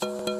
Thank you.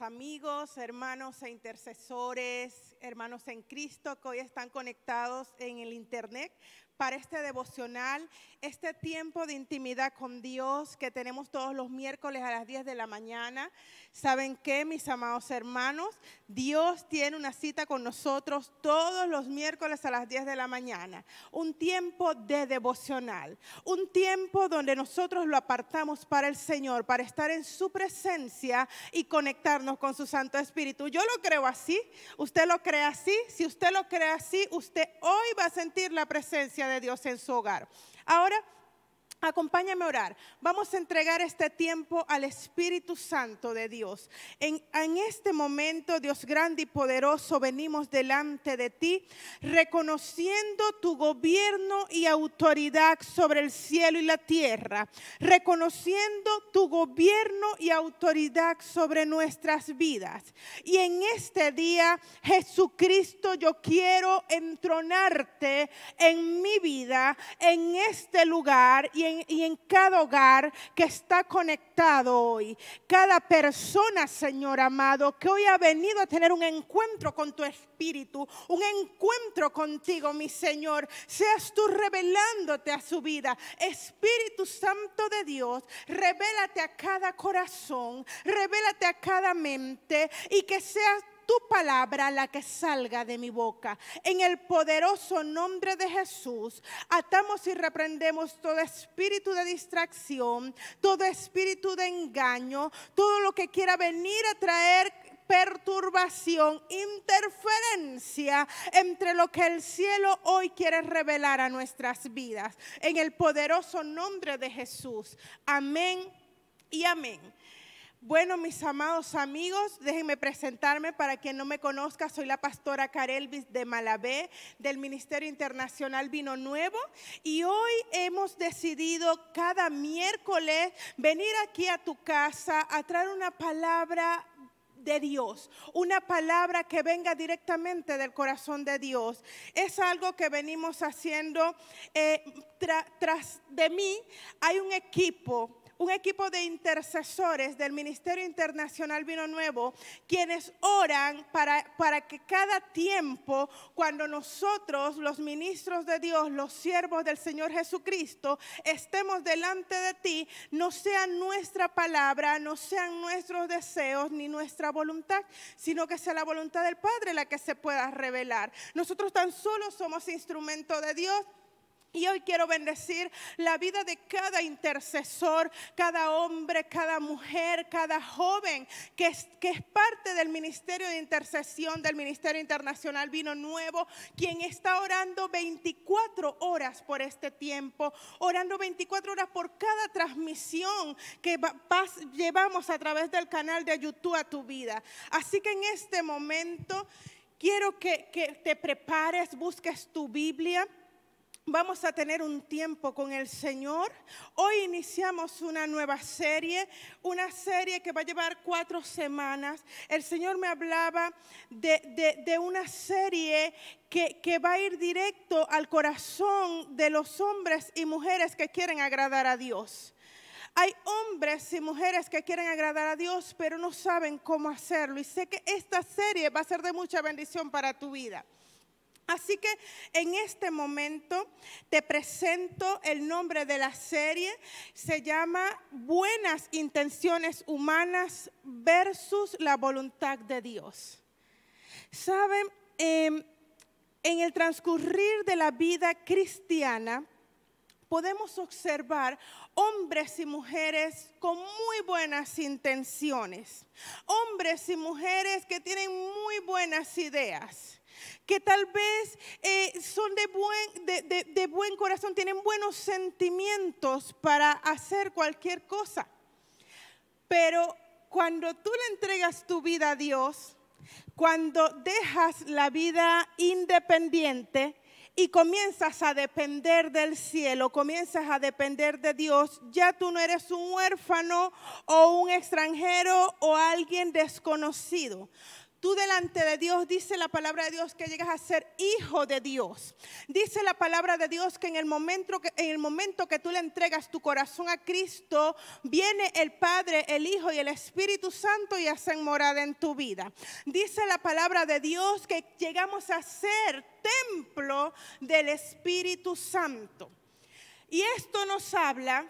amigos, hermanos e intercesores, hermanos en Cristo que hoy están conectados en el Internet para este devocional, este tiempo de intimidad con Dios que tenemos todos los miércoles a las 10 de la mañana. ¿Saben qué, mis amados hermanos? Dios tiene una cita con nosotros todos los miércoles a las 10 de la mañana. Un tiempo de devocional, un tiempo donde nosotros lo apartamos para el Señor, para estar en su presencia y conectarnos con su Santo Espíritu. Yo lo creo así, usted lo cree así, si usted lo cree así, usted hoy va a sentir la presencia de de Dios en su hogar. Ahora Acompáñame a orar. Vamos a entregar este tiempo al Espíritu Santo de Dios. En, en, este momento, Dios grande y poderoso, venimos delante de ti, reconociendo tu gobierno y autoridad sobre el cielo y la tierra, reconociendo tu gobierno y autoridad sobre nuestras vidas. Y en este día, Jesucristo, yo quiero entronarte en mi vida, en este lugar y en y en cada hogar que está conectado hoy, cada persona, Señor amado, que hoy ha venido a tener un encuentro con tu espíritu, un encuentro contigo, mi Señor, seas tú revelándote a su vida. Espíritu Santo de Dios, revélate a cada corazón, revélate a cada mente y que seas tu palabra la que salga de mi boca. En el poderoso nombre de Jesús, atamos y reprendemos todo espíritu de distracción, todo espíritu de engaño, todo lo que quiera venir a traer perturbación, interferencia entre lo que el cielo hoy quiere revelar a nuestras vidas. En el poderoso nombre de Jesús. Amén y amén. Bueno, mis amados amigos, déjenme presentarme para quien no me conozca. Soy la pastora Carelvis de Malabé, del Ministerio Internacional Vino Nuevo. Y hoy hemos decidido cada miércoles venir aquí a tu casa a traer una palabra de Dios, una palabra que venga directamente del corazón de Dios. Es algo que venimos haciendo. Eh, tras de mí hay un equipo un equipo de intercesores del Ministerio Internacional Vino Nuevo, quienes oran para, para que cada tiempo, cuando nosotros, los ministros de Dios, los siervos del Señor Jesucristo, estemos delante de ti, no sea nuestra palabra, no sean nuestros deseos ni nuestra voluntad, sino que sea la voluntad del Padre la que se pueda revelar. Nosotros tan solo somos instrumento de Dios y hoy quiero bendecir la vida de cada intercesor, cada hombre, cada mujer, cada joven que es, que es parte del Ministerio de Intercesión del Ministerio Internacional Vino Nuevo, quien está orando 24 horas por este tiempo, orando 24 horas por cada transmisión que llevamos a través del canal de YouTube a tu vida. Así que en este momento quiero que, que te prepares, busques tu Biblia Vamos a tener un tiempo con el Señor. Hoy iniciamos una nueva serie, una serie que va a llevar cuatro semanas. El Señor me hablaba de, una serie que, va a ir directo al corazón de los hombres y mujeres que quieren agradar a Dios. Hay hombres y mujeres que quieren agradar a Dios, pero no saben cómo hacerlo. Y sé que esta serie va a ser de mucha bendición para tu vida. Así que en este momento te presento el nombre de la serie. Se llama Buenas Intenciones Humanas versus la Voluntad de Dios. Saben, em, en el transcurrir de la vida cristiana podemos observar hombres y mujeres con muy buenas intenciones, hombres y mujeres que tienen muy buenas ideas que tal vez eh, son de buen, de buen corazón, tienen buenos sentimientos para hacer cualquier cosa. Pero cuando tú le entregas tu vida a Dios, cuando dejas la vida independiente, y comienzas a depender del cielo, comienzas a depender de Dios, ya tú no eres un huérfano o un extranjero o alguien desconocido. Tú delante de Dios, dice la palabra de Dios, que llegas a ser hijo de Dios. Dice la palabra de Dios que en el momento que, en el momento que tú le entregas tu corazón a Cristo, viene el Padre, el Hijo y el Espíritu Santo y hacen morada en tu vida. Dice la palabra de Dios que llegamos a ser templo del Espíritu Santo. Y esto nos habla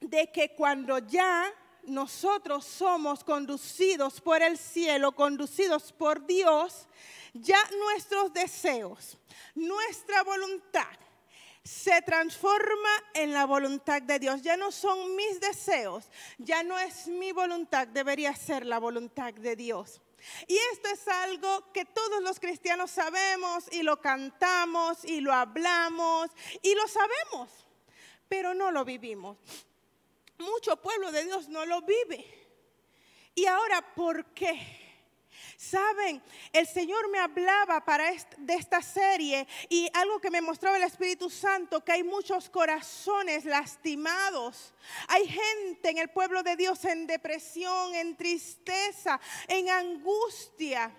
de que cuando ya nosotros somos conducidos por el cielo, conducidos por Dios, ya nuestros deseos, nuestra voluntad se transforma en la voluntad de Dios. Ya no son mis deseos, ya no es mi voluntad, debería ser la voluntad de Dios. Y esto es algo que todos los cristianos sabemos y lo cantamos y lo hablamos y lo sabemos, pero no lo vivimos mucho pueblo de Dios no lo vive. Y ahora, ¿por qué? Saben, el Señor me hablaba para de esta serie y algo que me mostraba el Espíritu Santo, que hay muchos corazones lastimados. Hay gente en el pueblo de Dios en depresión, en tristeza, en angustia.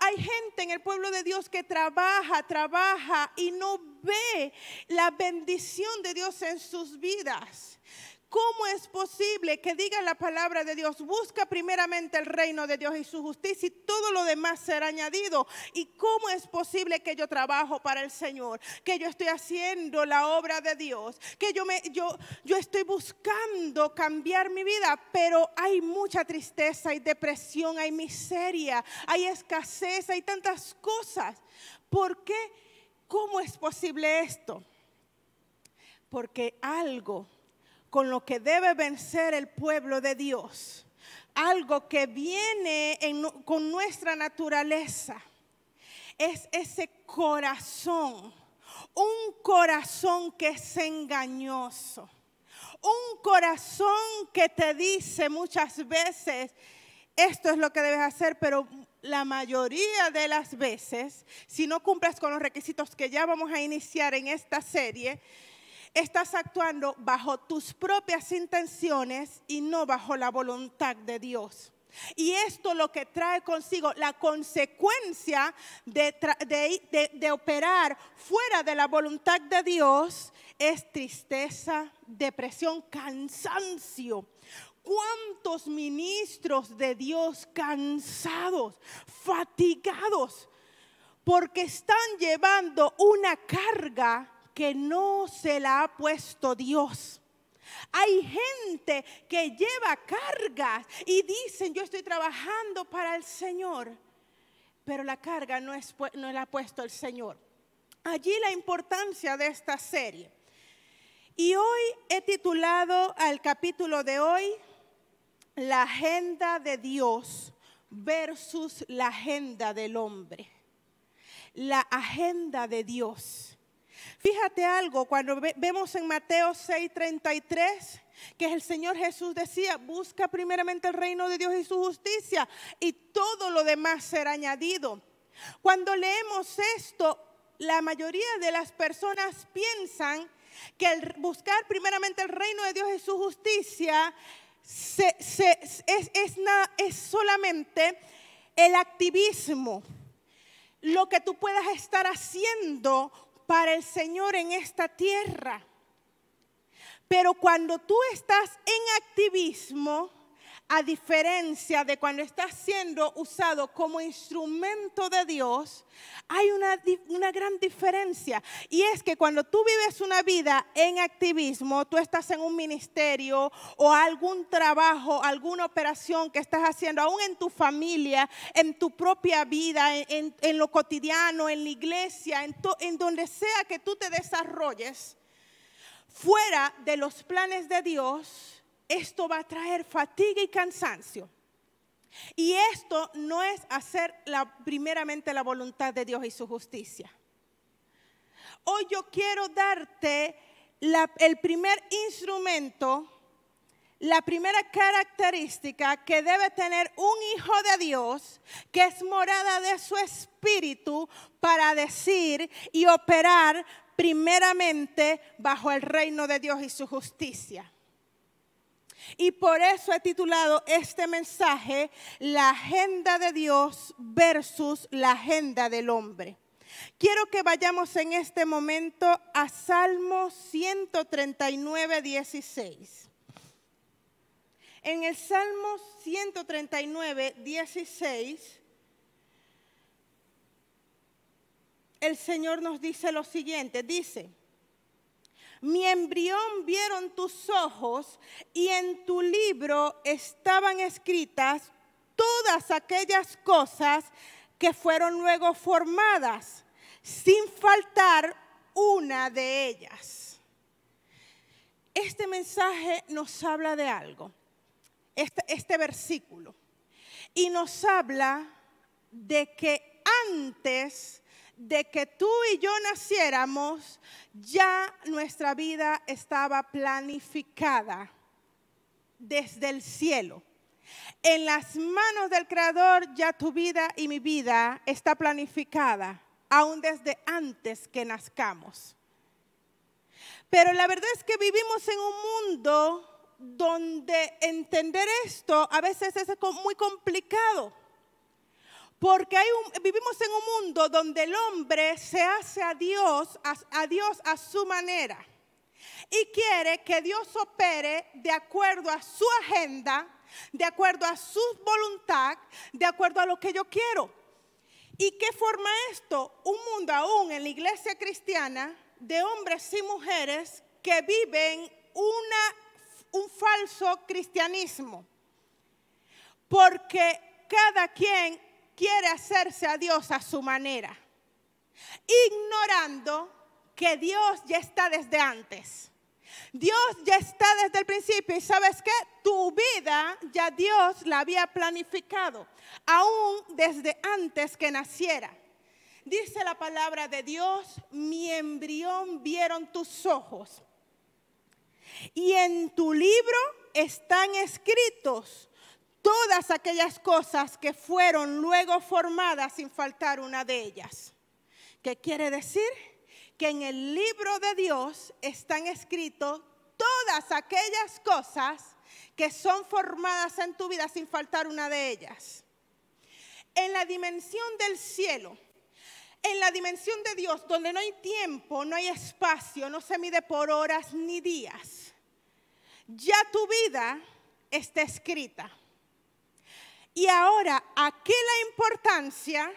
Hay gente en el pueblo de Dios que trabaja, trabaja y no ve la bendición de Dios en sus vidas. ¿Cómo es posible que diga la palabra de Dios, busca primeramente el reino de Dios y su justicia y todo lo demás será añadido? ¿Y cómo es posible que yo trabajo para el Señor, que yo estoy haciendo la obra de Dios, que yo, me, yo, yo estoy buscando cambiar mi vida, pero hay mucha tristeza, hay depresión, hay miseria, hay escasez, hay tantas cosas? ¿Por qué? ¿Cómo es posible esto? Porque algo con lo que debe vencer el pueblo de Dios. Algo que viene con nuestra naturaleza. Es ese corazón, un corazón que es engañoso. Un corazón que te dice muchas veces, esto es lo que debes hacer, pero la mayoría de las veces, si no cumplas con los requisitos que ya vamos a iniciar en esta serie, estás actuando bajo tus propias intenciones y no bajo la voluntad de Dios. Y esto lo que trae consigo la consecuencia de, operar fuera de la voluntad de Dios es tristeza, depresión, cansancio. ¿Cuántos ministros de Dios cansados, fatigados, porque están llevando una carga que no se la ha puesto Dios. Hay gente que lleva cargas y dicen, yo estoy trabajando para el Señor, pero la carga no, es, no la ha puesto el Señor. Allí la importancia de esta serie. Y hoy he titulado al capítulo de hoy, La agenda de Dios versus la agenda del hombre. La agenda de Dios. Fíjate algo, cuando vemos en Mateo 6:33 que el Señor Jesús decía, busca primeramente el reino de Dios y su justicia y todo lo demás será añadido. Cuando leemos esto, la mayoría de las personas piensan que el buscar primeramente el reino de Dios y su justicia es, es solamente el activismo, lo que tú puedas estar haciendo para el Señor en esta tierra. Pero cuando tú estás en activismo, a diferencia de cuando estás siendo usado como instrumento de Dios, hay una, gran diferencia. Y es que cuando tú vives una vida en activismo, tú estás en un ministerio o algún trabajo, alguna operación que estás haciendo, aún en tu familia, en tu propia vida, en, lo cotidiano, en la iglesia, en, en donde sea que tú te desarrolles, fuera de los planes de Dios esto va a traer fatiga y cansancio. Y esto no es hacer primeramente la voluntad de Dios y su justicia. Hoy yo quiero darte el primer instrumento, la primera característica que debe tener un hijo de Dios, que es morada de su espíritu, para decir y operar primeramente bajo el reino de Dios y su justicia. Y por eso he titulado este mensaje La agenda de Dios versus la agenda del hombre. Quiero que vayamos en este momento a Salmo 139, 16. En el Salmo 139, 16, el Señor nos dice lo siguiente, dice, mi embrión vieron tus ojos y en tu libro estaban escritas todas aquellas cosas que fueron luego formadas, sin faltar una de ellas. Este mensaje nos habla de algo, este, este versículo, y nos habla de que antes de que tú y yo naciéramos, ya nuestra vida estaba planificada desde el cielo. En las manos del Creador ya tu vida y mi vida está planificada, aún desde antes que nazcamos. Pero la verdad es que vivimos en un mundo donde entender esto a veces es muy complicado. Porque vivimos en un mundo donde el hombre se hace a Dios, a, Dios a su manera. Y quiere que Dios opere de acuerdo a su agenda, de acuerdo a su voluntad, de acuerdo a lo que yo quiero. ¿Y qué forma esto? Un mundo aún en la iglesia cristiana de hombres y mujeres que viven una, un falso cristianismo. Porque cada quien quiere hacerse a Dios a su manera, ignorando que Dios ya está desde antes. Dios ya está desde el principio y sabes que tu vida ya Dios la había planificado, aún desde antes que naciera. Dice la palabra de Dios, mi embrión vieron tus ojos y en tu libro están escritos todas aquellas cosas que fueron luego formadas sin faltar una de ellas. ¿Qué quiere decir? Que en el libro de Dios están escritos todas aquellas cosas que son formadas en tu vida sin faltar una de ellas. En la dimensión del cielo, en la dimensión de Dios, donde no hay tiempo, no hay espacio, no se mide por horas ni días, ya tu vida está escrita. Y ahora, aquí la importancia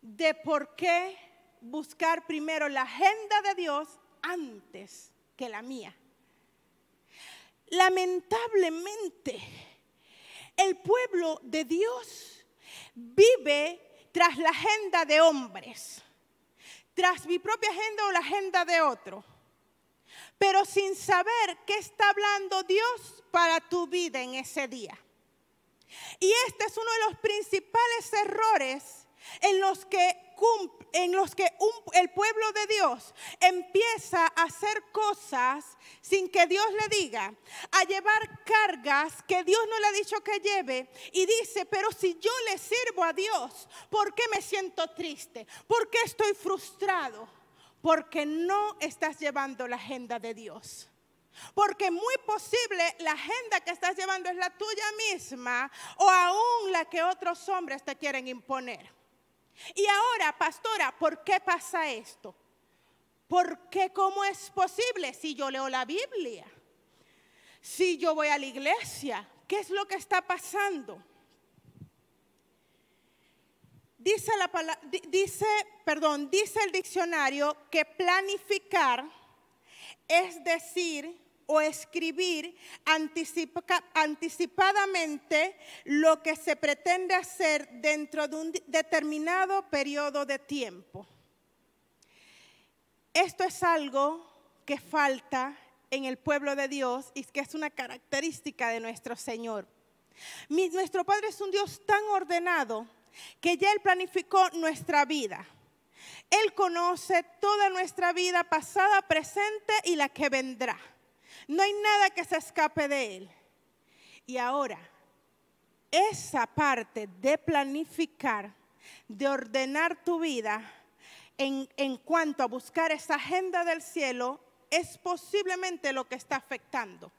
de por qué buscar primero la agenda de Dios antes que la mía. Lamentablemente, el pueblo de Dios vive tras la agenda de hombres, tras mi propia agenda o la agenda de otro, pero sin saber qué está hablando Dios para tu vida en ese día. Y este es uno de los principales errores en los que, en los que el pueblo de Dios empieza a hacer cosas sin que Dios le diga, a llevar cargas que Dios no le ha dicho que lleve y dice, pero si yo le sirvo a Dios, ¿por qué me siento triste? ¿Por qué estoy frustrado? Porque no estás llevando la agenda de Dios. Porque muy posible la agenda que estás llevando es la tuya misma o aún la que otros hombres te quieren imponer. Y ahora, pastora, ¿por qué pasa esto? qué? ¿cómo es posible si yo leo la Biblia? Si yo voy a la iglesia, ¿qué es lo que está pasando? Dice, la, dice, perdón, dice el diccionario que planificar es decir, o escribir anticipadamente lo que se pretende hacer dentro de un determinado periodo de tiempo. Esto es algo que falta en el pueblo de Dios y que es una característica de nuestro Señor. nuestro Padre es un Dios tan ordenado que ya Él planificó nuestra vida. Él conoce toda nuestra vida pasada, presente y la que vendrá. No hay nada que se escape de Él. Y ahora, esa parte de planificar, de ordenar tu vida en, cuanto a buscar esa agenda del cielo, es posiblemente lo que está afectando.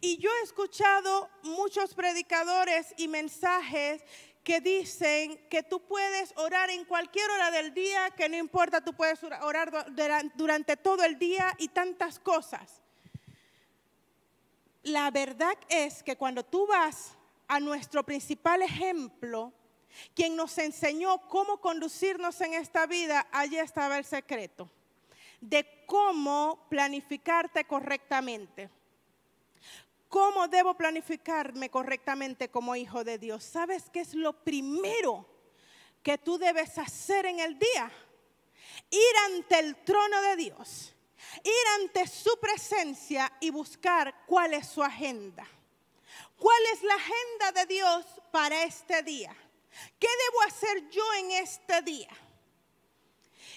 Y yo he escuchado muchos predicadores y mensajes que dicen que tú puedes orar en cualquier hora del día, que no importa, tú puedes orar durante todo el día y tantas cosas la verdad es que cuando tú vas a nuestro principal ejemplo, quien nos enseñó cómo conducirnos en esta vida, allí estaba el secreto de cómo planificarte correctamente. ¿Cómo debo planificarme correctamente como hijo de Dios? ¿Sabes qué es lo primero que tú debes hacer en el día? Ir ante el trono de Dios ir ante su presencia y buscar cuál es su agenda. ¿Cuál es la agenda de Dios para este día? ¿Qué debo hacer yo en este día?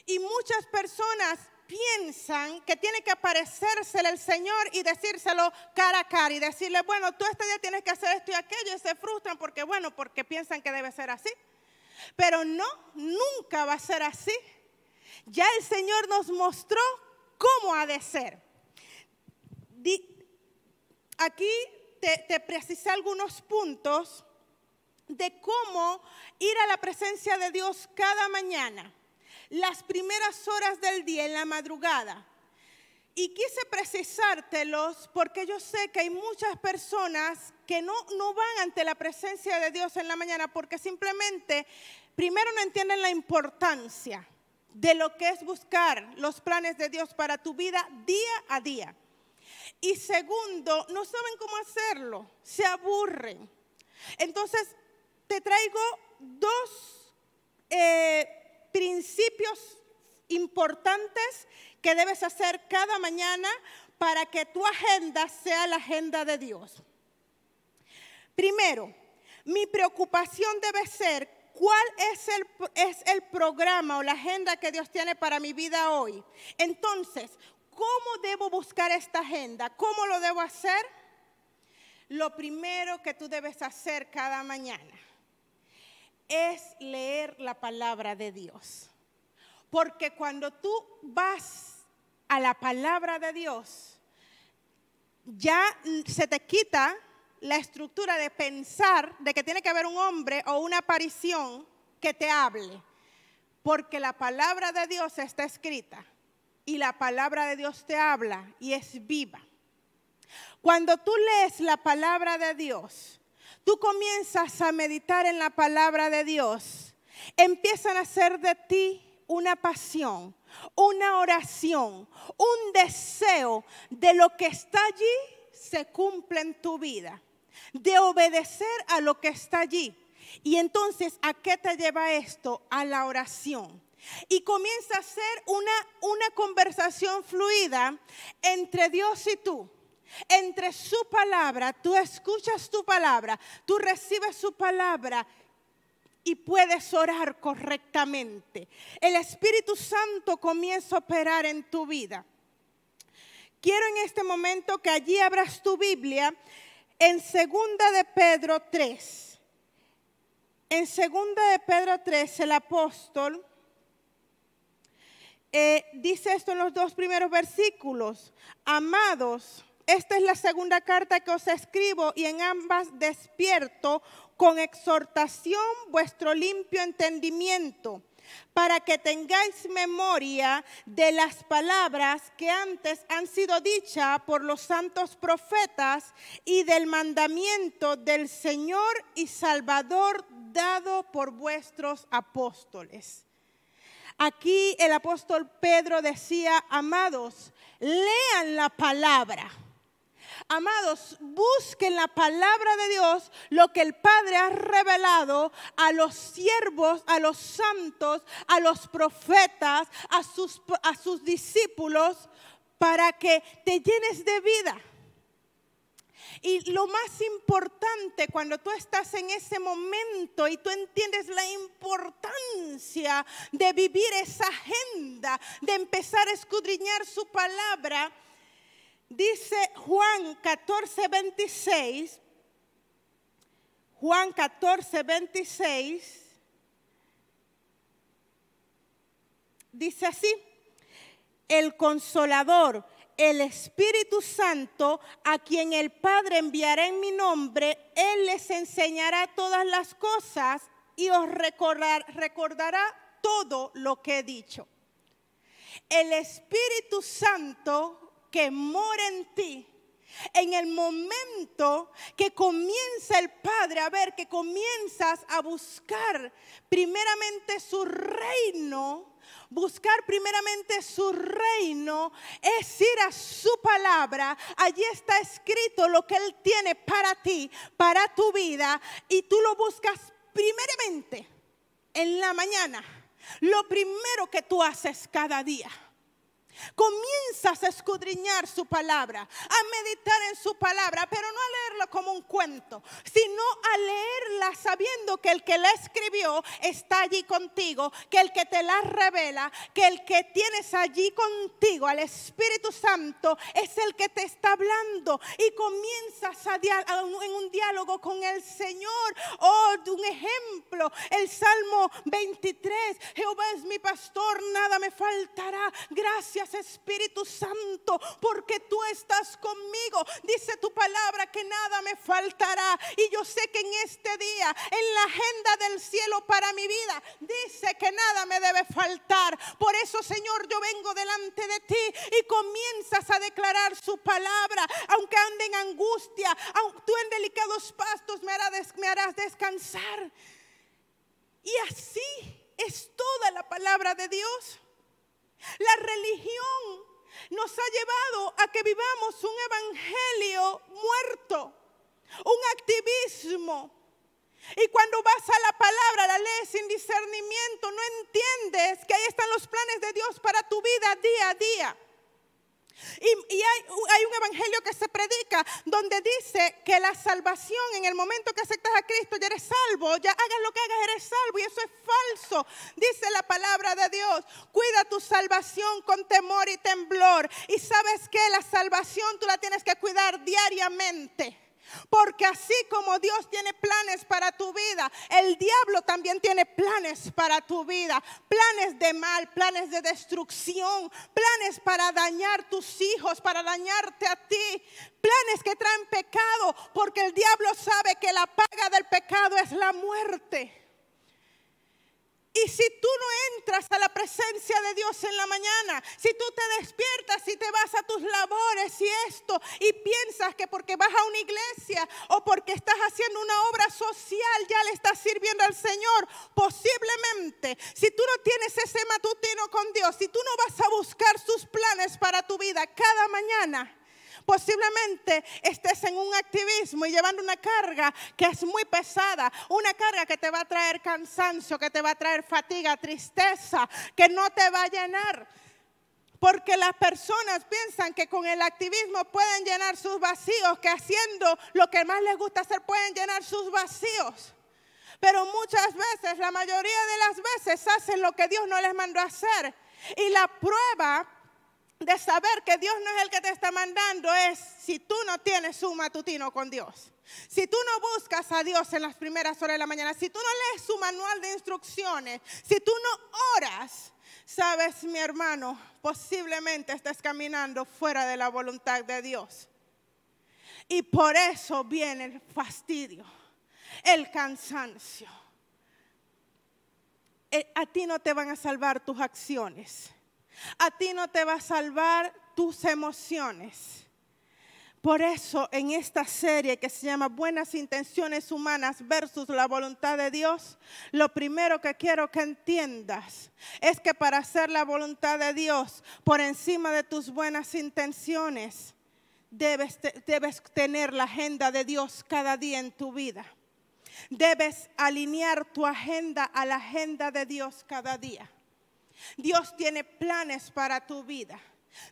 Y muchas personas piensan que tiene que aparecérsele el Señor y decírselo cara a cara y decirle, bueno, tú este día tienes que hacer esto y aquello y se frustran porque, bueno, porque piensan que debe ser así. Pero no, nunca va a ser así. Ya el Señor nos mostró cómo ha de ser. Aquí te, precisé algunos puntos de cómo ir a la presencia de Dios cada mañana, las primeras horas del día, en la madrugada. Y quise precisártelos porque yo sé que hay muchas personas que no, no van ante la presencia de Dios en la mañana porque simplemente, primero, no entienden la importancia de lo que es buscar los planes de Dios para tu vida día a día. Y segundo, no saben cómo hacerlo, se aburren. Entonces, te traigo dos eh, principios importantes que debes hacer cada mañana para que tu agenda sea la agenda de Dios. Primero, mi preocupación debe ser cuál es el, es el programa o la agenda que Dios tiene para mi vida hoy. Entonces, ¿cómo debo buscar esta agenda? ¿Cómo lo debo hacer? Lo primero que tú debes hacer cada mañana es leer la palabra de Dios. Porque cuando tú vas a la palabra de Dios, ya se te quita la estructura de pensar de que tiene que haber un hombre o una aparición que te hable. Porque la palabra de Dios está escrita y la palabra de Dios te habla y es viva. Cuando tú lees la palabra de Dios, tú comienzas a meditar en la palabra de Dios, empiezan a hacer de ti una pasión, una oración, un deseo de lo que está allí se cumple en tu vida de obedecer a lo que está allí. Y entonces, ¿a qué te lleva esto? A la oración. Y comienza a ser una, una conversación fluida entre Dios y tú. Entre su palabra, tú escuchas tu palabra, tú recibes su palabra y puedes orar correctamente. El Espíritu Santo comienza a operar en tu vida. Quiero en este momento que allí abras tu Biblia en segunda de Pedro 3, en segunda de Pedro 3, el apóstol eh, dice esto en los dos primeros versículos. Amados, esta es la segunda carta que os escribo y en ambas despierto con exhortación vuestro limpio entendimiento para que tengáis memoria de las palabras que antes han sido dichas por los santos profetas y del mandamiento del Señor y Salvador dado por vuestros apóstoles. Aquí el apóstol Pedro decía, amados, lean la palabra Amados, busquen la palabra de Dios, lo que el Padre ha revelado a los siervos, a los santos, a los profetas, a sus, a sus discípulos, para que te llenes de vida. Y lo más importante cuando tú estás en ese momento y tú entiendes la importancia de vivir esa agenda, de empezar a escudriñar su palabra, Dice Juan 14, Juan 14, 26. Dice así, el consolador, el Espíritu Santo, a quien el Padre enviará en mi nombre, Él les enseñará todas las cosas y os recordará todo lo que he dicho. El Espíritu Santo que mora en ti, en el momento que comienza el Padre a ver, que comienzas a buscar primeramente su reino, buscar primeramente su reino es ir a su palabra. Allí está escrito lo que Él tiene para ti, para tu vida, y tú lo buscas primeramente en la mañana. Lo primero que tú haces cada día. Comienzas a escudriñar su palabra, a meditar en su palabra, pero no a leerla como un cuento, sino a leerla sabiendo que el que la escribió está allí contigo, que el que te la revela, que el que tienes allí contigo, al Espíritu Santo, es el que te está hablando y comienzas a en un diálogo con el Señor. Oh, un ejemplo, el Salmo 23, Jehová es mi pastor, nada me faltará. Gracias Espíritu Santo, porque tú estás conmigo. Dice tu palabra que nada me faltará. Y yo sé que en este día, en la agenda del cielo para mi vida, dice que nada me debe faltar. Por eso, Señor, yo vengo delante de ti y comienzas a declarar su palabra. Aunque ande en angustia, aunque tú en delicados pastos me me harás descansar. Y así es toda la palabra de Dios. La religión nos ha llevado a que vivamos un evangelio muerto, un activismo. Y cuando vas a la palabra, la ley sin discernimiento, no entiendes que ahí están los planes de Dios para tu vida día a día. Y, hay, hay, un evangelio que se predica donde dice que la salvación en el momento que aceptas a Cristo ya eres salvo, ya hagas lo que hagas eres salvo y eso es falso. Dice la palabra de Dios, cuida tu salvación con temor y temblor. Y sabes que la salvación tú la tienes que cuidar diariamente. Porque así como Dios tiene planes para tu vida, el diablo también tiene planes para tu vida. Planes de mal, planes de destrucción, planes para dañar tus hijos, para dañarte a ti. Planes que traen pecado, porque el diablo sabe que la paga del pecado es la muerte. Y si tú no entras a la presencia de Dios en la mañana, si tú te despiertas y te vas a tus labores y esto, y piensas que porque vas a una iglesia o porque estás haciendo una obra social ya le estás sirviendo al Señor, posiblemente, si tú no tienes ese matutino con Dios, si tú no vas a buscar sus planes para tu vida cada mañana, Posiblemente estés en un activismo y llevando una carga que es muy pesada, una carga que te va a traer cansancio, que te va a traer fatiga, tristeza, que no te va a llenar. Porque las personas piensan que con el activismo pueden llenar sus vacíos, que haciendo lo que más les gusta hacer pueden llenar sus vacíos. Pero muchas veces, la mayoría de las veces, hacen lo que Dios no les mandó a hacer. Y la prueba de saber que Dios no es el que te está mandando es si tú no tienes un matutino con Dios, si tú no buscas a Dios en las primeras horas de la mañana, si tú no lees su manual de instrucciones, si tú no oras, sabes mi hermano, posiblemente estás caminando fuera de la voluntad de Dios. Y por eso viene el fastidio, el cansancio. Eh, a ti no te van a salvar tus acciones a ti no te va a salvar tus emociones. Por eso en esta serie que se llama Buenas Intenciones Humanas versus la voluntad de Dios, lo primero que quiero que entiendas es que para hacer la voluntad de Dios por encima de tus buenas intenciones, debes, debes tener la agenda de Dios cada día en tu vida. Debes alinear tu agenda a la agenda de Dios cada día. Dios tiene planes para tu vida.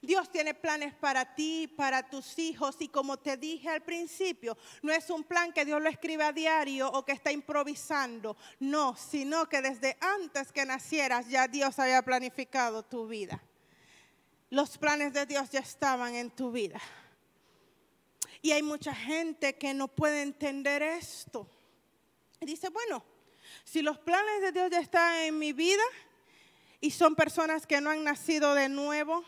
Dios tiene planes para ti, para tus hijos y como te dije al principio, no es un plan que Dios lo escribe a diario o que está improvisando, no, sino que desde antes que nacieras ya Dios había planificado tu vida. Los planes de Dios ya estaban en tu vida. Y hay mucha gente que no puede entender esto. dice, bueno, si los planes de Dios ya están en mi vida, y son personas que no han nacido de nuevo,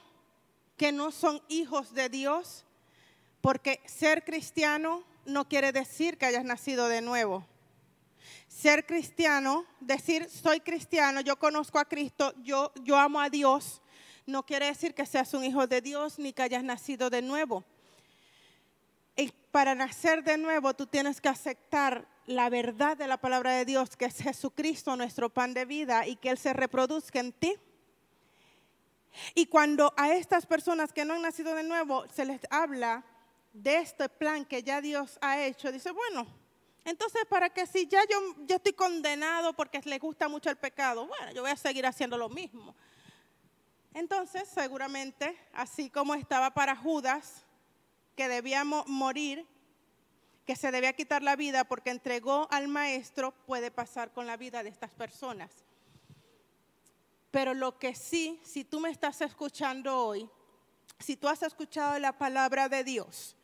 que no son hijos de Dios, porque ser cristiano no quiere decir que hayas nacido de nuevo. Ser cristiano, decir soy cristiano, yo conozco a Cristo, yo, yo amo a Dios, no quiere decir que seas un hijo de Dios ni que hayas nacido de nuevo. Y para nacer de nuevo tú tienes que aceptar la verdad de la palabra de Dios, que es Jesucristo nuestro pan de vida y que Él se reproduzca en ti. Y cuando a estas personas que no han nacido de nuevo se les habla de este plan que ya Dios ha hecho, dice, bueno, entonces para que si ya yo, yo estoy condenado porque le gusta mucho el pecado, bueno, yo voy a seguir haciendo lo mismo. Entonces, seguramente, así como estaba para Judas, que debíamos morir que se debía quitar la vida porque entregó al maestro puede pasar con la vida de estas personas. Pero lo que sí, si tú me estás escuchando hoy, si tú has escuchado la palabra de Dios,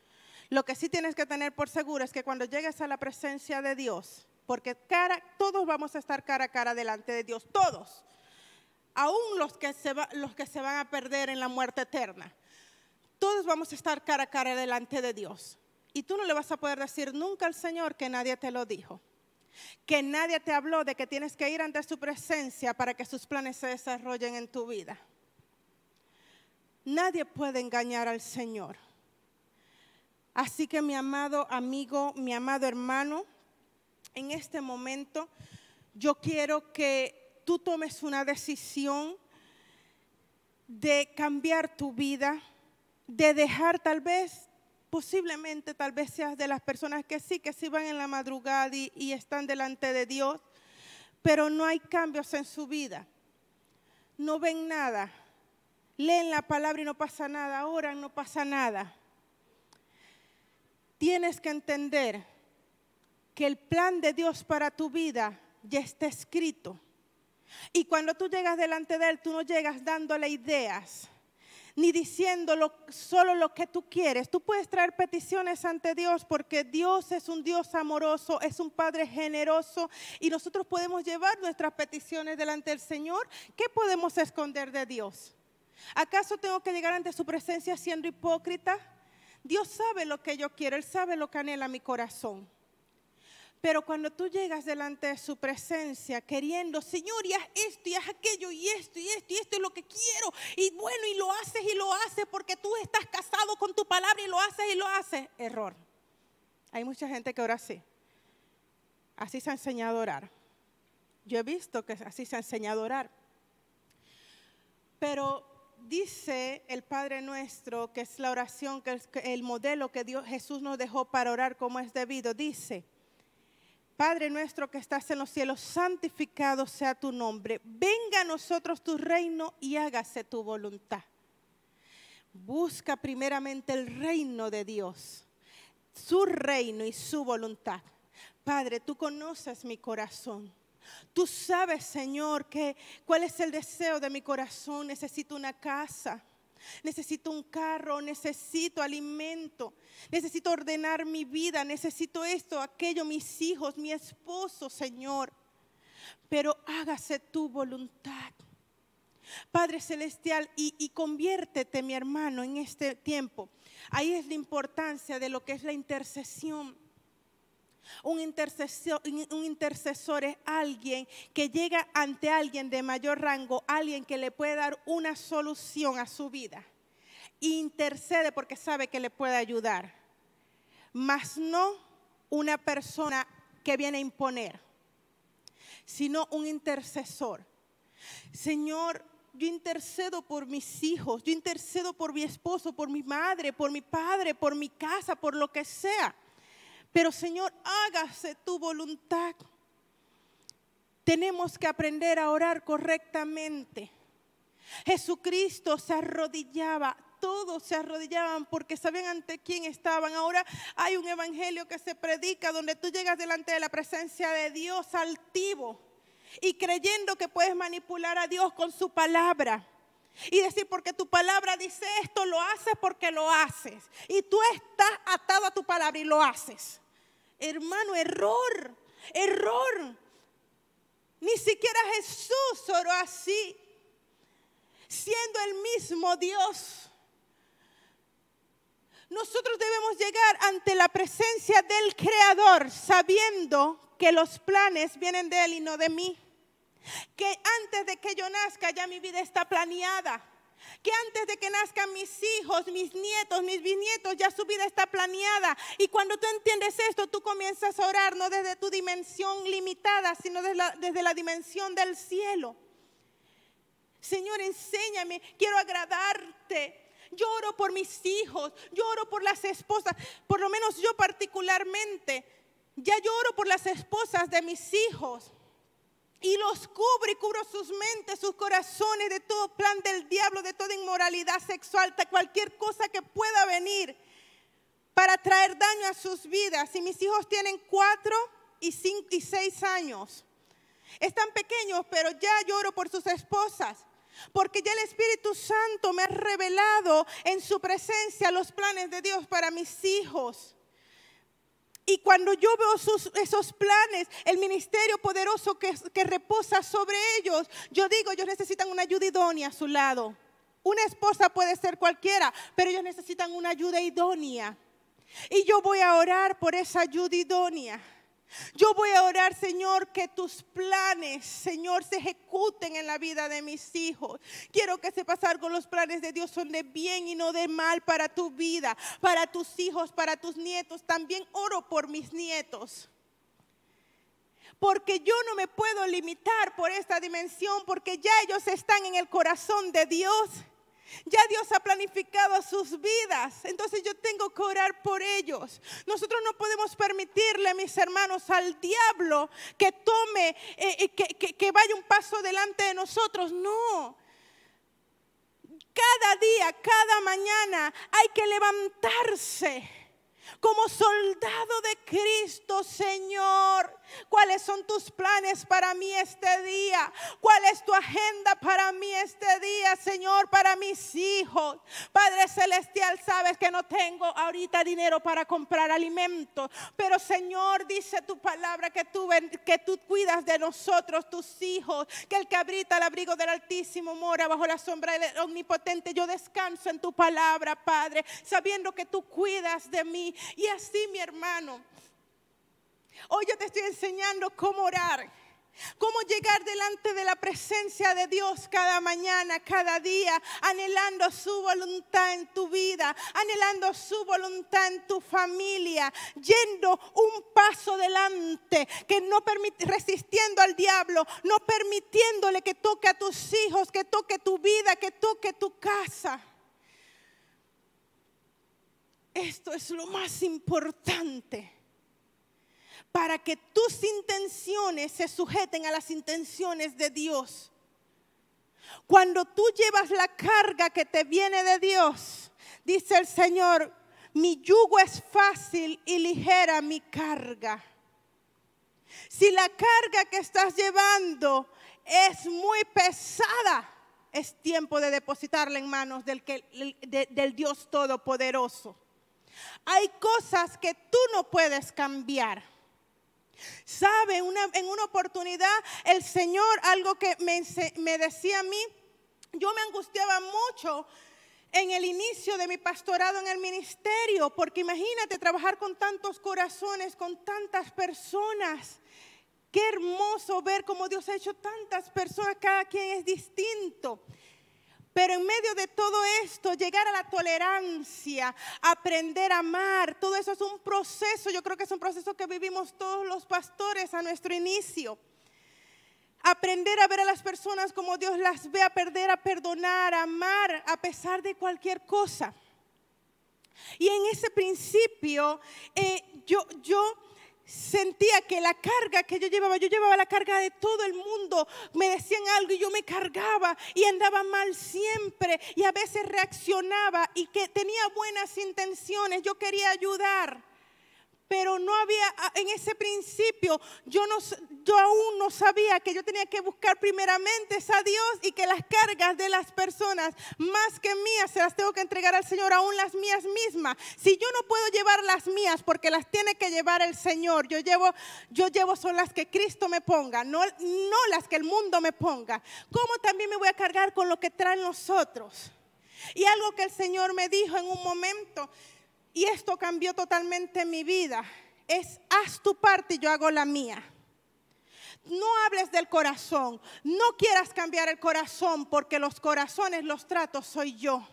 lo que sí tienes que tener por seguro es que cuando llegues a la presencia de Dios, porque todos vamos a estar cara a cara delante de Dios, todos, aún los que, se los que se van a perder en la muerte eterna, todos vamos a estar cara a cara delante de Dios. Y tú no le vas a poder decir nunca al Señor que nadie te lo dijo, que nadie te habló de que tienes que ir ante su presencia para que sus planes se desarrollen en tu vida. Nadie puede engañar al Señor. Así que mi amado amigo, mi amado hermano, en este momento yo quiero que tú tomes una decisión de cambiar tu vida, de dejar tal vez Posiblemente tal vez seas de las personas que sí, que sí van en la madrugada y, están delante de Dios, pero no hay cambios en su vida. No ven nada. Leen la palabra y no pasa nada. Oran, no pasa nada. Tienes que entender que el plan de Dios para tu vida ya está escrito. Y cuando tú llegas delante de Él, tú no llegas dándole ideas ni diciendo solo lo que tú quieres. Tú puedes traer peticiones ante Dios porque Dios es un Dios amoroso, es un Padre generoso y nosotros podemos llevar nuestras peticiones delante del Señor. ¿Qué podemos esconder de Dios? ¿Acaso tengo que llegar ante su presencia siendo hipócrita? Dios sabe lo que yo quiero, Él sabe lo que anhela mi corazón. Pero cuando tú llegas delante de su presencia queriendo, Señor, y haz esto, y haz aquello, y esto, y esto, y esto es lo que quiero, y bueno, y lo haces, y lo haces, porque tú estás casado con tu palabra, y lo haces, y lo haces, error. Hay mucha gente que ora así. Así se ha enseñado a orar. Yo he visto que así se ha enseñado a orar. Pero dice el Padre nuestro, que es la oración, que es el modelo que Dios, Jesús nos dejó para orar como es debido, dice, Padre nuestro que estás en los cielos, santificado sea tu nombre. Venga a nosotros tu reino y hágase tu voluntad. Busca primeramente el reino de Dios, su reino y su voluntad. Padre, tú conoces mi corazón. Tú sabes, Señor, que cuál es el deseo de mi corazón. Necesito una casa necesito un carro, necesito alimento, necesito ordenar mi vida, necesito esto, aquello, mis hijos, mi esposo, Señor. Pero hágase tu voluntad. Padre Celestial, y, conviértete, mi hermano, en este tiempo. Ahí es la importancia de lo que es la intercesión. Un intercesor, es alguien que llega ante alguien de mayor rango, alguien que le puede dar una solución a su vida. Intercede porque sabe que le puede ayudar, mas no una persona que viene a imponer, sino un intercesor. Señor, yo intercedo por mis hijos, yo intercedo por mi esposo, por mi madre, por mi padre, por mi casa, por lo que sea pero Señor, hágase tu voluntad. Tenemos que aprender a orar correctamente. Jesucristo se arrodillaba, todos se arrodillaban porque sabían ante quién estaban. Ahora hay un evangelio que se predica donde tú llegas delante de la presencia de Dios altivo y creyendo que puedes manipular a Dios con su palabra. Y decir, porque tu palabra dice esto, lo haces porque lo haces. Y tú estás atado a tu palabra y lo haces. Hermano, error, error. Ni siquiera Jesús oró así, siendo el mismo Dios. Nosotros debemos llegar ante la presencia del Creador sabiendo que los planes vienen de Él y no de mí. Que antes de que yo nazca ya mi vida está planeada. Que antes de que nazcan mis hijos, mis nietos, mis bisnietos, ya su vida está planeada. Y cuando tú entiendes esto, tú comienzas a orar no desde tu dimensión limitada, sino desde la, desde la dimensión del cielo. Señor, enséñame, quiero agradarte. Lloro por mis hijos, lloro por las esposas, por lo menos yo particularmente. Ya lloro por las esposas de mis hijos y los cubre y cubre sus mentes, sus corazones de todo plan del diablo, de toda inmoralidad sexual, de cualquier cosa que pueda venir para traer daño a sus vidas. Y mis hijos tienen cuatro y cinco y seis años. Están pequeños, pero ya lloro por sus esposas. Porque ya el Espíritu Santo me ha revelado en su presencia los planes de Dios para mis hijos. Y cuando yo veo esos planes, el ministerio poderoso que reposa sobre ellos, yo digo, ellos necesitan una ayuda idónea a su lado. Una esposa puede ser cualquiera, pero ellos necesitan una ayuda idónea. Y yo voy a orar por esa ayuda idónea. Yo voy a orar, Señor, que tus planes, Señor, se ejecuten en la vida de mis hijos. Quiero que sepas con los planes de Dios son de bien y no de mal para tu vida, para tus hijos, para tus nietos. También oro por mis nietos. Porque yo no me puedo limitar por esta dimensión, porque ya ellos están en el corazón de Dios. Ya Dios ha planificado sus vidas, entonces yo tengo que orar por ellos. Nosotros no podemos permitirle, mis hermanos, al diablo que tome, eh, eh, que vaya un paso delante de nosotros. No, cada día, cada mañana hay que levantarse como soldado de Cristo, Señor. ¿Cuáles son tus planes para mí este día? ¿Cuál es tu agenda para mí este día, Señor, para mis hijos? Padre Celestial, sabes que no tengo ahorita dinero para comprar alimentos, pero Señor, dice tu palabra que tú, que tú cuidas de nosotros, tus hijos, que el que abrita el abrigo del Altísimo mora bajo la sombra del Omnipotente. Yo descanso en tu palabra, Padre, sabiendo que tú cuidas de mí, y así, mi hermano, hoy yo te estoy enseñando cómo orar. Cómo llegar delante de la presencia de Dios cada mañana, cada día, anhelando su voluntad en tu vida, anhelando su voluntad en tu familia, yendo un paso delante, que no resistiendo al diablo, no permitiéndole que toque a tus hijos, que toque tu vida, que toque tu casa. Esto es lo más importante para que tus intenciones se sujeten a las intenciones de Dios. Cuando tú llevas la carga que te viene de Dios, dice el Señor, mi yugo es fácil y ligera mi carga. Si la carga que estás llevando es muy pesada, es tiempo de depositarla en manos del, Dios Todopoderoso. Hay cosas que tú no puedes cambiar. ¿Sabe? en una oportunidad el Señor, algo que me, me decía a mí, yo me angustiaba mucho en el inicio de mi pastorado en el ministerio, porque imagínate trabajar con tantos corazones, con tantas personas. Qué hermoso ver cómo Dios ha hecho tantas personas, cada quien es distinto. Pero en medio de todo esto, llegar a la tolerancia, aprender a amar, todo eso es un proceso, yo creo que es un proceso que vivimos todos los pastores a nuestro inicio. Aprender a ver a las personas como Dios las ve, a perder, a perdonar, a amar a pesar de cualquier cosa. Y en ese principio, eh, yo, yo sentía que la carga que yo llevaba, yo llevaba la carga de todo el mundo, me decían algo y yo me cargaba y andaba mal siempre y a veces reaccionaba y que tenía buenas intenciones, yo quería ayudar, pero no había, ah, en ese principio yo, no, yo aún no sabía que yo tenía que buscar primeramente a Dios y que las cargas de las personas más que mías se las tengo que entregar al Señor, aún las mías mismas. Si yo no puedo llevar las mías porque las tiene que llevar el Señor, yo llevo, yo llevo son las que Cristo me ponga, no, no las que el mundo me ponga. ¿Cómo también me voy a cargar con lo que traen los otros? Y algo que el Señor me dijo en un momento, y esto cambió totalmente mi vida. Es haz tu parte y yo hago la mía. No hables del corazón. No quieras cambiar el corazón porque los corazones los tratos soy yo.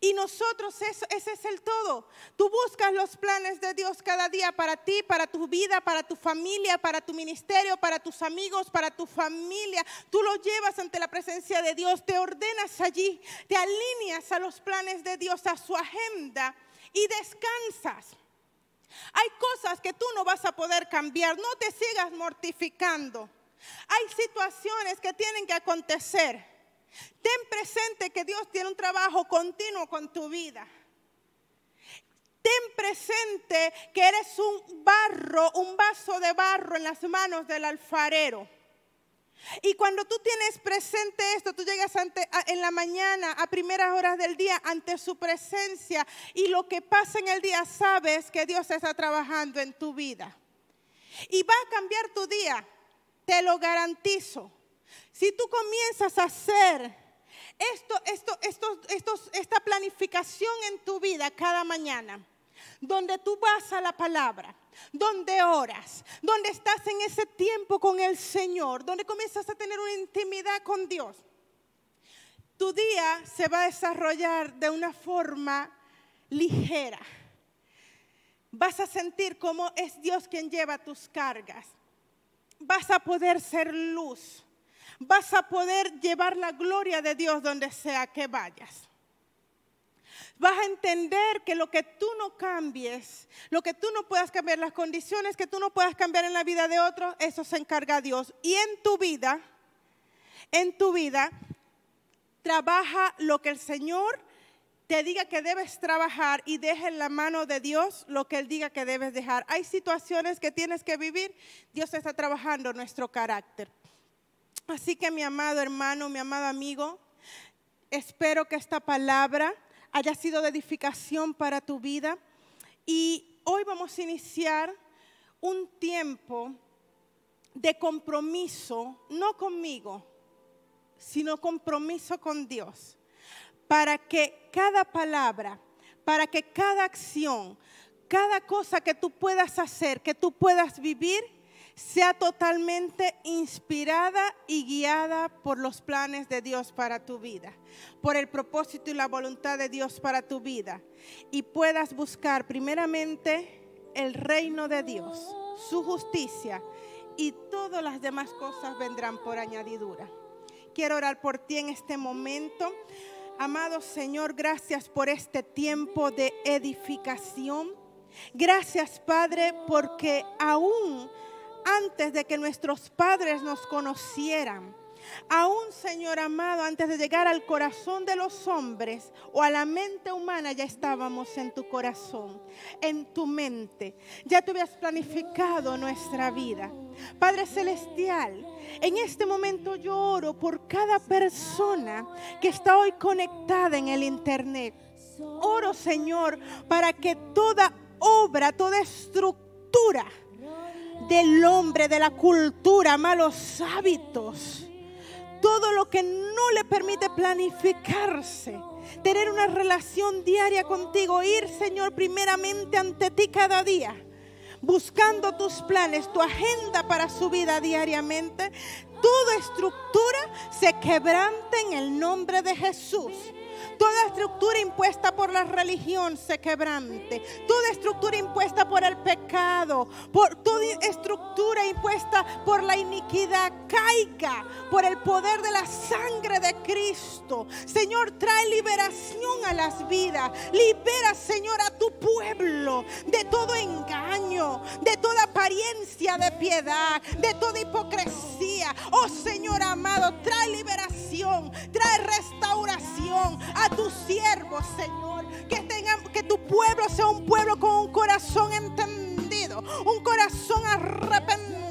Y nosotros, ese es el todo. Tú buscas los planes de Dios cada día para ti, para tu vida, para tu familia, para tu ministerio, para tus amigos, para tu familia. Tú lo llevas ante la presencia de Dios, te ordenas allí, te alineas a los planes de Dios, a su agenda y descansas. Hay cosas que tú no vas a poder cambiar, no te sigas mortificando. Hay situaciones que tienen que acontecer. Ten presente que Dios tiene un trabajo continuo con tu vida. Ten presente que eres un barro, un vaso de barro en las manos del alfarero. Y cuando tú tienes presente esto, tú llegas en la mañana, a primeras horas del día, ante su presencia y lo que pasa en el día, sabes que Dios está trabajando en tu vida. Y va a cambiar tu día, te lo garantizo. Si tú comienzas a hacer esto, esto, esta planificación en tu vida cada mañana, donde tú vas a la palabra, donde oras, donde estás en ese tiempo con el Señor, donde comienzas a tener una intimidad con Dios, tu día se va a desarrollar de una forma ligera. Vas a sentir cómo es Dios quien lleva tus cargas. Vas a poder ser luz vas a poder llevar la gloria de Dios donde sea que vayas. Vas a entender que lo que tú no cambies, lo que tú no puedas cambiar, las condiciones que tú no puedas cambiar en la vida de otros, eso se encarga Dios. Y en tu vida, en tu vida, trabaja lo que el Señor te diga que debes trabajar y deja en la mano de Dios lo que Él diga que debes dejar. Hay situaciones que tienes que vivir, Dios está trabajando nuestro carácter. Así que mi amado hermano, mi amado amigo, espero que esta palabra haya sido de edificación para tu vida. Y hoy vamos a iniciar un tiempo de compromiso, no conmigo, sino compromiso con Dios, para que cada palabra, para que cada acción, cada cosa que tú puedas hacer, que tú puedas vivir, sea totalmente inspirada y guiada por los planes de Dios para tu vida, por el propósito y la voluntad de Dios para tu vida, y puedas buscar primeramente el reino de Dios, su justicia, y todas las demás cosas vendrán por añadidura. Quiero orar por ti en este momento. Amado Señor, gracias por este tiempo de edificación. Gracias Padre porque aún antes de que nuestros padres nos conocieran. Aún, Señor amado, antes de llegar al corazón de los hombres o a la mente humana, ya estábamos en tu corazón, en tu mente. Ya tú habías planificado nuestra vida. Padre Celestial, en este momento yo oro por cada persona que está hoy conectada en el Internet. Oro, Señor, para que toda obra, toda estructura, del hombre, de la cultura, malos hábitos. Todo lo que no le permite planificarse, tener una relación diaria contigo, ir Señor primeramente ante ti cada día, buscando tus planes, tu agenda para su vida diariamente, toda estructura se quebrante en el nombre de Jesús. Toda estructura impuesta por la religión se quebrante. Toda estructura impuesta por el pecado, por toda estructura impuesta por la iniquidad caiga por el poder de la sangre de Cristo. Señor, trae liberación a las vidas. Libera, Señor, a tu pueblo de todo engaño, de toda apariencia de piedad, de toda hipocresía. Oh Señor amado, trae liberación, trae restauración a tu siervo Señor. Que, que tu pueblo sea un pueblo con un corazón entendido, un corazón arrepentido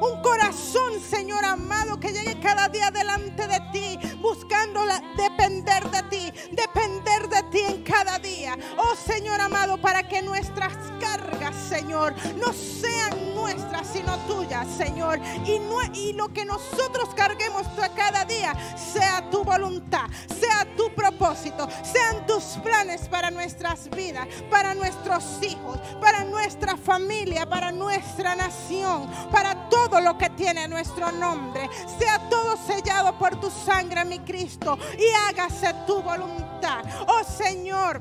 un corazón, Señor amado, que llegue cada día delante de ti, buscando depender de ti, depender de ti en cada día. Oh Señor amado, para que nuestras cargas, Señor, no sean nuestras, sino tuyas, Señor. Y, y lo que nosotros carguemos cada día sea tu voluntad, sea tu propósito, sean tus planes para nuestras vidas, para nuestros hijos, para nuestra familia, para nuestra nación, para todo lo que tiene nuestro nombre. Sea todo sellado por tu sangre, mi Cristo, y hágase tu voluntad. Oh Señor,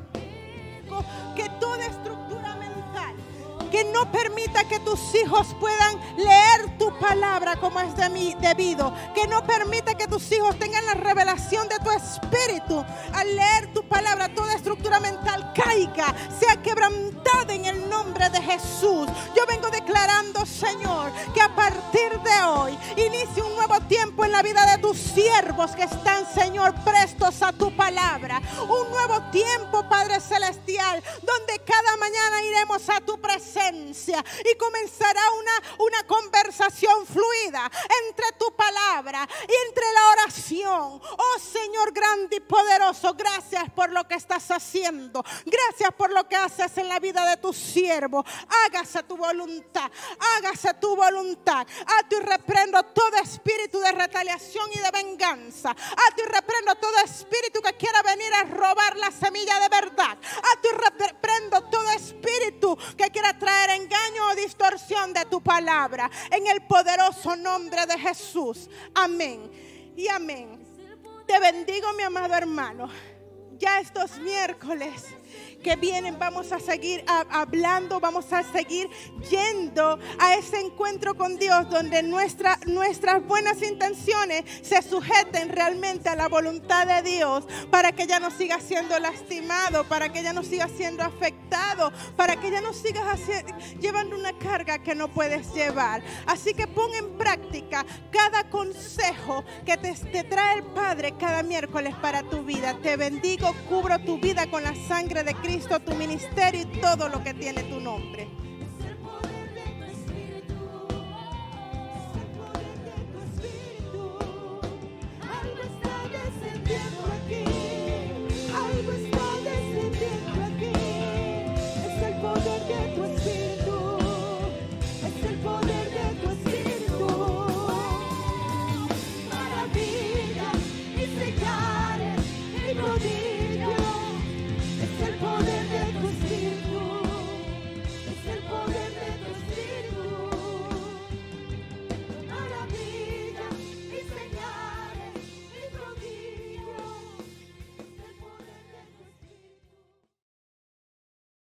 que toda estructura que no permita que tus hijos puedan leer tu palabra como es de mí debido, que no permita que tus hijos tengan la revelación de tu espíritu al leer tu palabra, toda estructura mental caiga, sea quebrantada en el nombre de Jesús. Yo vengo declarando, Señor, que a partir de hoy inicie un nuevo tiempo en la vida de tus siervos que están, Señor, prestos a tu palabra. Un nuevo tiempo, Padre Celestial, donde cada mañana iremos a tu presencia y comenzará una, una conversación fluida entre tu palabra y entre la oración. Oh Señor grande y poderoso, gracias por lo que estás haciendo. Gracias por lo que haces en la vida de tu siervo. Hágase tu voluntad, hágase tu voluntad. A ti reprendo todo espíritu de retaliación y de venganza. A ti reprendo todo espíritu que quiera venir a robar la semilla de verdad. A ti reprendo todo espíritu que quiera traer engaño o distorsión de tu palabra. En el poderoso nombre de Jesús. Amén. Y amén. Te bendigo, mi amado hermano. Ya estos miércoles que vienen, vamos a seguir hablando, vamos a seguir yendo a ese encuentro con Dios donde nuestras buenas intenciones se sujeten realmente a la voluntad de Dios para que ya no siga siendo lastimado, para que ya no siga siendo afectado, para que ya no sigas llevando una carga que no puedes llevar. Así que pon en práctica cada consejo que te trae el Padre cada miércoles para tu vida. Te bendigo, cubro tu vida con la sangre de Cristo, tu ministerio y todo lo que tiene tu nombre.